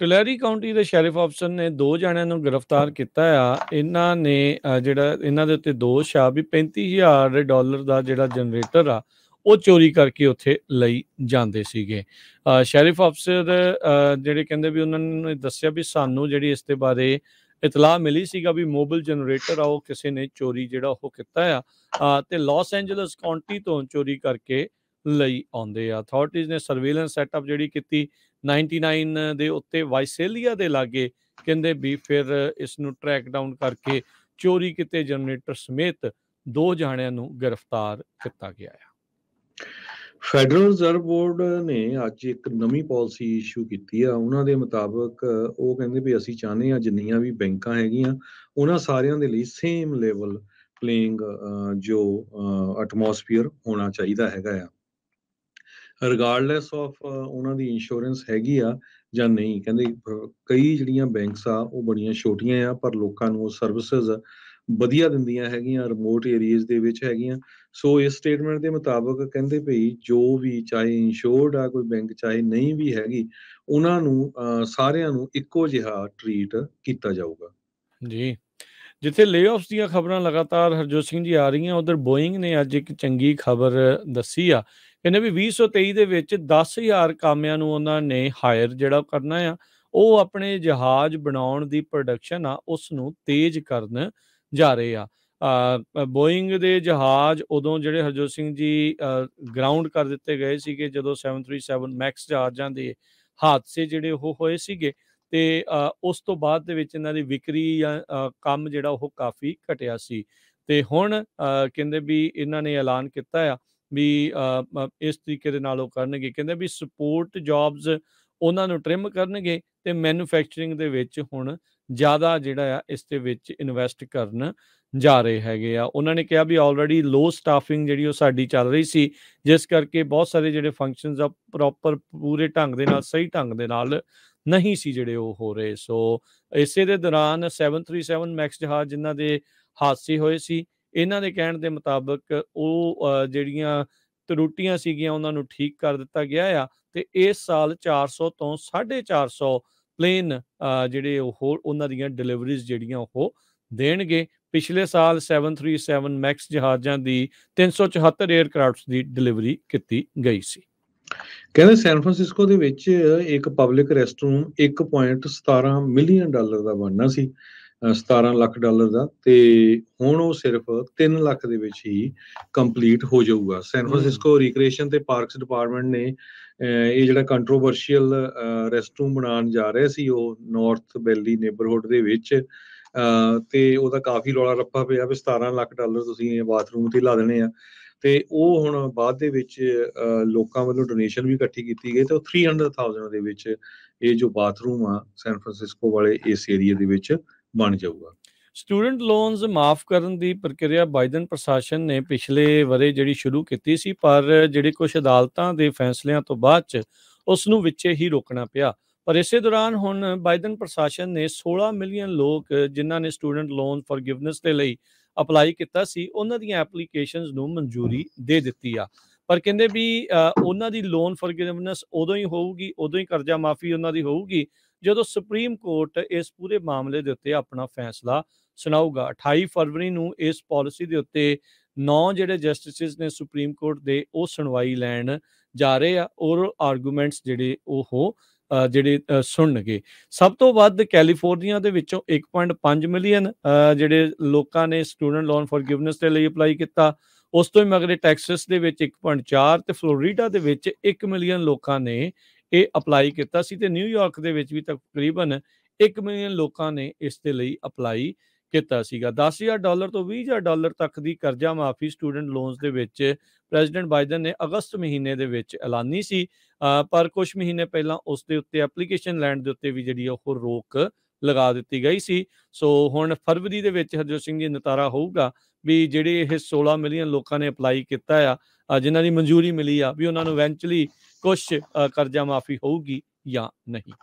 ਟਲੈਰੀ county ਦੇ sheriff ਆਫਸਰ ਨੇ ਦੋ ਜਣਿਆਂ ਨੂੰ ਗ੍ਰਿਫਤਾਰ ਕੀਤਾ ਆ ਇਹਨਾਂ ਨੇ ਜਿਹੜਾ ਇਹਨਾਂ ਦੇ ਉੱਤੇ ਦੋਸ਼ ਆ ਵੀ 35000 ਡਾਲਰ ਦਾ ਜਿਹੜਾ ਜਨਰੇਟਰ ਆ ਉਹ ਚੋਰੀ ਕਰਕੇ ਉੱਥੇ ਲਈ ਜਾਂਦੇ ਸੀਗੇ ਸ਼ੈਰਿਫ ਆਫਸਰ ਜਿਹੜੇ ਕਹਿੰਦੇ ਵੀ ਉਹਨਾਂ ਨੇ ਦੱਸਿਆ ਵੀ ਸਾਨੂੰ ਜਿਹੜੀ ਇਸ ਤੇ ਬਾਰੇ ਇਤਲਾਹ ਮਿਲੀ ਸੀਗਾ ਵੀ ਮੋਬਾਈਲ ਜਨਰੇਟਰ ਆ ਉਹ ਕਿਸੇ ਨੇ ਚੋਰੀ ਜਿਹੜਾ ਉਹ ਕੀਤਾ ਆ ਤੇ ਲਾਸ ਐਂਜਲਸ ਕਾਉਂਟੀ ਤੋਂ ਚੋਰੀ ਕਰਕੇ ਲਈ ਆਉਂਦੇ ਆ ਅਥਾਰਟੀਜ਼ ਨੇ ਸਰਵੇਲੈਂਸ ਸੈਟਅਪ ਜਿਹੜੀ ਕੀਤੀ 99 ਦੇ ਉੱਤੇ ਵਾਈਸੇਲੀਆ ਦੇ ਲਾਗੇ ਕਹਿੰਦੇ ਵੀ ਫਿਰ ਇਸ ਨੂੰ ਟਰੈਕ ਡਾਊਨ ਕਰਕੇ ਚੋਰੀ ਕੀਤੇ ਜਨਰੇਟਰ ਸਮੇਤ ਦੋ ਜਾਣਿਆਂ ਨੂੰ ਗ੍ਰਿਫਤਾਰ ਕੀਤਾ ਗਿਆ ਹੈ ਫੈਡਰਲ ਰਿਜ਼ਰਵ ਬੋਰਡ ਨੇ ਅੱਜ ਇੱਕ ਨਵੀਂ ਪਾਲਿਸੀ ਇਸ਼ੂ ਕੀਤੀ ਆ ਉਹਨਾਂ ਦੇ ਮੁਤਾਬਕ ਉਹ ਕਹਿੰਦੇ ਵੀ ਅਸੀਂ ਚਾਹੁੰਦੇ ਆ ਜਿੰਨੀਆਂ ਵੀ ਬੈਂਕਾਂ ਹੈਗੀਆਂ ਉਹਨਾਂ ਸਾਰਿਆਂ ਦੇ ਲਈ ਸੇਮ ਲੈਵਲ ਪਲੇਇੰਗ ਜੋ ਐਟਮੋਸਫੀਅਰ ਹੋਣਾ ਚਾਹੀਦਾ ਹੈਗਾ ਆ ਰਿਗਾਰਡਲੈਸ ਆਫ uh, ਉਹਨਾਂ ਦੀ ਇੰਸ਼ੋਰੈਂਸ ਹੈਗੀ ਆ ਜਾਂ ਨਹੀਂ ਕਹਿੰਦੇ ਕਈ ਜਿਹੜੀਆਂ ਬੈਂਕਸ ਆ ਉਹ ਬੜੀਆਂ ਛੋਟੀਆਂ ਆ ਪਰ ਲੋਕਾਂ ਨੂੰ ਉਹ ਸਰਵਿਸਿਜ਼ ਵਧੀਆ ਦਿੰਦੀਆਂ ਹੈਗੀਆਂ ਰਿਮੋਟ ਏਰੀਆਜ਼ ਦੇ ਵਿੱਚ ਹੈਗੀਆਂ ਸੋ ਇਸ ਸਟੇਟਮੈਂਟ ਦੇ ਮੁਤਾਬਕ ਕਹਿੰਦੇ ਭਈ ਜੋ ਵੀ ਚਾਹੇ ਇੰਸ਼ੋਰਡ ਆ ਕੋਈ ਬੈਂਕ ਚਾਹੇ ਨਹੀਂ ਵੀ ਹੈਗੀ ਉਹਨਾਂ ਨੂੰ ਸਾਰਿਆਂ ਨੂੰ ਇੱਕੋ ਜਿਹਾ ਟ੍ਰੀਟ ਕੀਤਾ ਜਾਊਗਾ ਜੀ ਜਿੱਥੇ ਲੇਆਫਸ ਦੀਆਂ ਖਬਰਾਂ ਲਗਾਤਾਰ ਹਰਜੋਤ ਸਿੰਘ ਜੀ ਆ ਰਹੀਆਂ ਉਧਰ ਬੋਇੰਗ ਨੇ ਅੱਜ ਇੱਕ ਚੰਗੀ ਖਬਰ ਦੱਸੀ ਆ ਕਹਿੰਦੇ ਵੀ 2023 ਦੇ ਵਿੱਚ 10000 ਕਾਮਿਆਂ ਨੂੰ ਉਹਨਾਂ ਨੇ ਹਾਇਰ ਜਿਹੜਾ ਕਰਨਾ ਆ ਉਹ ਆਪਣੇ ਜਹਾਜ਼ ਬਣਾਉਣ ਦੀ ਪ੍ਰੋਡਕਸ਼ਨ ਆ ਉਸ ਨੂੰ ਤੇਜ਼ ਕਰਨ ਜਾ ਰਹੇ ਆ ਬੋਇੰਗ ਦੇ ਜਹਾਜ਼ ਉਦੋਂ ਜਿਹੜੇ ਹਰਜੋਤ ਸਿੰਘ ਜੀ ਗਰਾਊਂਡ ਕਰ ਦਿੱਤੇ ਗਏ ਸੀਗੇ ਜਦੋਂ 737 ਮੈਕਸ ਜਹਾਜ਼ਾਂ ਦੇ ਹਾਦਸੇ ਜਿਹੜੇ ਉਹ ਹੋਏ ਸੀਗੇ ਤੇ ਉਸ ਤੋਂ ਬਾਅਦ ਦੇ ਵਿੱਚ ਇਹਨਾਂ ਦੀ ਵਿਕਰੀ ਜਾਂ ਕੰਮ ਜਿਹੜਾ ਉਹ ਕਾਫੀ ਘਟਿਆ ਸੀ ਤੇ ਹੁਣ ਕਹਿੰਦੇ ਵੀ ਇਹਨਾਂ ਨੇ ਐਲਾਨ ਕੀਤਾ ਆ ਵੀ ਇਸ ਤਰੀਕੇ ਦੇ ਨਾਲ ਉਹ ਕਰਨਗੇ ਕਹਿੰਦੇ ਵੀ ਸਪੋਰਟ ਜੌਬਸ ਉਹਨਾਂ ਨੂੰ ਟ੍ਰਿਮ ਕਰਨਗੇ ਤੇ ਮੈਨੂਫੈਕਚਰਿੰਗ ਦੇ ਵਿੱਚ ਹੁਣ ਜ਼ਿਆਦਾ ਜਿਹੜਾ ਆ ਇਸ ਦੇ ਵਿੱਚ ਇਨਵੈਸਟ ਕਰਨ ਜਾ ਰਹੇ ਹੈਗੇ ਆ ਉਹਨਾਂ ਨੇ ਕਿਹਾ ਵੀ ਆਲਰੇਡੀ ਲੋ ਸਟਾਫਿੰਗ ਜਿਹੜੀ ਉਹ ਸਾਡੀ ਚੱਲ ਰਹੀ ਸੀ ਜਿਸ ਕਰਕੇ ਬਹੁਤ ਸਾਰੇ ਜਿਹੜੇ ਫੰਕਸ਼ਨਸ ਆ ਪ੍ਰੋਪਰ ਪੂਰੇ ਢੰਗ ਦੇ ਨਾਲ ਸਹੀ ਢੰਗ ਦੇ ਨਾਲ ਨਹੀਂ ਸੀ ਜਿਹੜੇ ਉਹ ਹੋ ਰਹੇ ਸੋ ਇਸੇ ਦੇ ਦੌਰਾਨ 737 ਮੈਕਸ ਜਹਾਜ਼ ਜਿਨ੍ਹਾਂ ਦੇ ਹਾਦਸੇ ਹੋਏ ਸੀ ਇਹਨਾਂ ਦੇ ਕਹਿਣ ਦੇ ਮੁਤਾਬਕ ਉਹ ਜਿਹੜੀਆਂ ਤਰੁੱਟੀਆਂ ਸੀਗੀਆਂ ਉਹਨਾਂ ਨੂੰ ਠੀਕ ਕਰ ਦਿੱਤਾ ਗਿਆ ਆ ਤੇ ਇਸ ਸਾਲ 400 ਤੋਂ 450 ਪਲੇਨ ਜਿਹੜੇ ਉਹ ਉਹਨਾਂ ਦੀਆਂ ਡਿਲੀਵਰੀਜ਼ ਜਿਹੜੀਆਂ ਉਹ ਦੇਣਗੇ ਪਿਛਲੇ ਸਾਲ 737 ਮੈਕਸ ਜਹਾਜ਼ਾਂ ਦੀ 374 ਏਅਰਕ੍ਰਾਫਟਸ ਦੀ ਡਿਲੀਵਰੀ ਕੀਤੀ ਗਈ ਸੀ ਕਹਿੰਦੇ ਸੈਨ ਫਰਾਂਸਿਸਕੋ ਦੇ ਵਿੱਚ ਇੱਕ ਪਬਲਿਕ ਰੈਸਟਰੂਮ 1.17 ਮਿਲੀਅਨ ਡਾਲਰ ਦਾ ਬਣਨਾ ਸੀ 17 ਲੱਖ ਡਾਲਰ ਦਾ ਤੇ ਹੁਣ ਉਹ ਸਿਰਫ 3 ਲੱਖ ਦੇ ਵਿੱਚ ਹੀ ਕੰਪਲੀਟ ਹੋ ਜਾਊਗਾ ਸੈਨ ਫ੍ਰਾਂਸਿਸਕੋ ਰੀਕ੍ਰੀਏਸ਼ਨ ਤੇ ਪਾਰਕਸ ਡਿਪਾਰਟਮੈਂਟ ਨੇ ਇਹ ਜਿਹੜਾ ਕੰਟਰੋਵਰਸ਼ੀਅਲ ਰੈਸਟਰੂਮ ਬਣਾਉਣ ਜਾ ਰਹੇ ਸੀ ਉਹ ਨਾਰਥ ਬੈਲੀ ਨੇਬਰਹੁੱਡ ਦੇ ਵਿੱਚ ਤੇ ਉਹਦਾ ਕਾਫੀ ਰੌਲਾ ਰੱਪਾ ਪਿਆ ਵੀ 17 ਲੱਖ ਡਾਲਰ ਤੁਸੀਂ ਇਹ ਬਾਥਰੂਮ ਤੇ ਲਾ ਦੇਣੇ ਆ ਤੇ ਉਹ ਹੁਣ ਬਾਅਦ ਦੇ ਵਿੱਚ ਲੋਕਾਂ ਵੱਲੋਂ ਡੋਨੇਸ਼ਨ ਵੀ ਇਕੱਠੀ ਕੀਤੀ ਗਈ ਤੇ ਉਹ 300000 ਦੇ ਵਿੱਚ ਇਹ ਜੋ ਬਾਥਰੂਮ ਆ ਸੈਨ ਫ੍ਰਾਂਸਿਸਕੋ ਵਾਲੇ ਇਸ ਏਰੀਆ ਦੇ ਵਿੱਚ ਬਣ ਜਾਊਗਾ ਸਟੂਡੈਂਟ ਲੋਨਸ ਮਾਫ ਕਰਨ ਦੀ ਪ੍ਰਕਿਰਿਆ ਬਾਈਡਨ ਪ੍ਰਸ਼ਾਸਨ ਨੇ ਪਿਛਲੇ ਵਰੇ ਜਿਹੜੀ ਸ਼ੁਰੂ ਕੀਤੀ ਸੀ ਪਰ ਜਿਹੜੇ ਕੁਝ ਅਦਾਲਤਾਂ ਦੇ ਫੈਸਲਿਆਂ ਤੋਂ ਬਾਅਦ ਚ ਉਸ ਨੂੰ ਵਿੱਚੇ ਹੀ ਰੋਕਣਾ ਪਿਆ ਪਰ ਇਸੇ ਦੌਰਾਨ ਹੁਣ ਬਾਈਡਨ ਪ੍ਰਸ਼ਾਸਨ ਨੇ 16 ਮਿਲੀਅਨ ਲੋਕ ਜਿਨ੍ਹਾਂ ਨੇ ਸਟੂਡੈਂਟ ਲੋਨ ਫੋਰਗਿਵਨੈਸ ਦੇ ਲਈ ਅਪਲਾਈ ਕੀਤਾ ਸੀ ਉਹਨਾਂ ਦੀਆਂ ਐਪਲੀਕੇਸ਼ਨਸ ਨੂੰ ਮਨਜ਼ੂਰੀ ਦੇ ਦਿੱਤੀ ਆ ਪਰ ਕਹਿੰਦੇ ਵੀ ਉਹਨਾਂ ਦੀ ਲੋਨ ਫੋਰਗਿਵਨੈਸ ਉਦੋਂ ਹੀ ਹੋਊਗੀ ਉਦੋਂ ਹੀ ਕਰਜ਼ਾ ਮਾਫੀ ਉਹਨਾਂ ਦੀ ਹੋਊਗੀ ਜਦੋਂ ਸੁਪਰੀਮ ਕੋਰਟ ਇਸ ਪੂਰੇ ਮਾਮਲੇ ਦੇ ਉੱਤੇ ਆਪਣਾ ਫੈਸਲਾ ਸੁਣਾਊਗਾ 28 ਫਰਵਰੀ ਨੂੰ ਇਸ ਪਾਲਿਸੀ ਦੇ ਉੱਤੇ ਨੌ ਜਿਹੜੇ ਜਸਟਿਸਿਸ ਨੇ ਸੁਪਰੀਮ ਕੋਰਟ ਦੇ ਉਹ ਸੁਣਵਾਈ ਲੈਣ ਜਾ ਰਹੇ ਆ ਔਰ ਆਰਗੂਮੈਂਟਸ ਜਿਹੜੇ ਉਹ ਜਿਹੜੇ ਸੁਣਨਗੇ ਸਭ ਤੋਂ ਵੱਧ ਕੈਲੀਫੋਰਨੀਆ ਦੇ ਵਿੱਚੋਂ 1.5 ਮਿਲੀਅਨ ਜਿਹੜੇ ਲੋਕਾਂ ਨੇ ਸਟੂਡੈਂਟ ਲੋਨ ਫੋਰਗਿਵਨੈਸ ਦੇ ਲਈ ਅਪਲਾਈ ਕੀਤਾ ਉਸ ਤੋਂ ਹੀ ਮਗਰੇ ਟੈਕਸਸ ਦੇ ਵਿੱਚ 1.4 ਤੇ ਫਲੋਰੀਡਾ ਦੇ ਵਿੱਚ 1 ਮਿਲੀਅਨ ਲੋਕਾਂ ਨੇ ਇਹ ਅਪਲਾਈ ਕੀਤਾ ਸੀ ਤੇ ਨਿਊਯਾਰਕ ਦੇ ਵਿੱਚ ਵੀ ਤਕਰੀਬਨ 1 ਮਿਲੀਅਨ ਲੋਕਾਂ ਨੇ ਇਸ ਦੇ ਲਈ ਅਪਲਾਈ ਕੀਤਾ ਸੀਗਾ 10000 ਡਾਲਰ ਤੋਂ 20000 ਡਾਲਰ ਤੱਕ ਦੀ ਕਰਜ਼ਾ ਮਾਫੀ ਸਟੂਡੈਂਟ ਲੋਨਸ ਦੇ ਵਿੱਚ ਪ੍ਰੈਜ਼ੀਡੈਂਟ ਬਾਈਡਨ ਨੇ ਅਗਸਤ ਮਹੀਨੇ ਦੇ ਵਿੱਚ ਐਲਾਨੀ ਸੀ ਪਰ ਕੁਝ ਮਹੀਨੇ ਪਹਿਲਾਂ ਉਸ ਦੇ ਉੱਤੇ ਐਪਲੀਕੇਸ਼ਨ ਲੈਂਡ ਦੇ ਉੱਤੇ ਵੀ ਜਿਹੜੀ ਉਹ ਰੋਕ ਲਗਾ ਦਿੱਤੀ ਗਈ ਸੀ ਸੋ ਹੁਣ ਫਰਵਰੀ ਦੇ ਵਿੱਚ ਹਰਜੋਤ ਸਿੰਘ ਜੀ ਨਤਾਰਾ ਹੋਊਗਾ ਵੀ ਜਿਹੜੇ ਇਹ 16 ਮਿਲੀਅਨ ਲੋਕਾਂ ਨੇ ਅਪਲਾਈ ਕੀਤਾ ਆ ਜਿਨ੍ਹਾਂ ਦੀ ਮਨਜ਼ੂਰੀ ਮਿਲੀ ਆ ਵੀ ਉਹਨਾਂ ਨੂੰ ਇਵੈਂਚੁਅਲੀ ਕੁਝ ਕਰਜ਼ਾ ਮਾਫੀ ਹੋਊਗੀ ਜਾਂ ਨਹੀਂ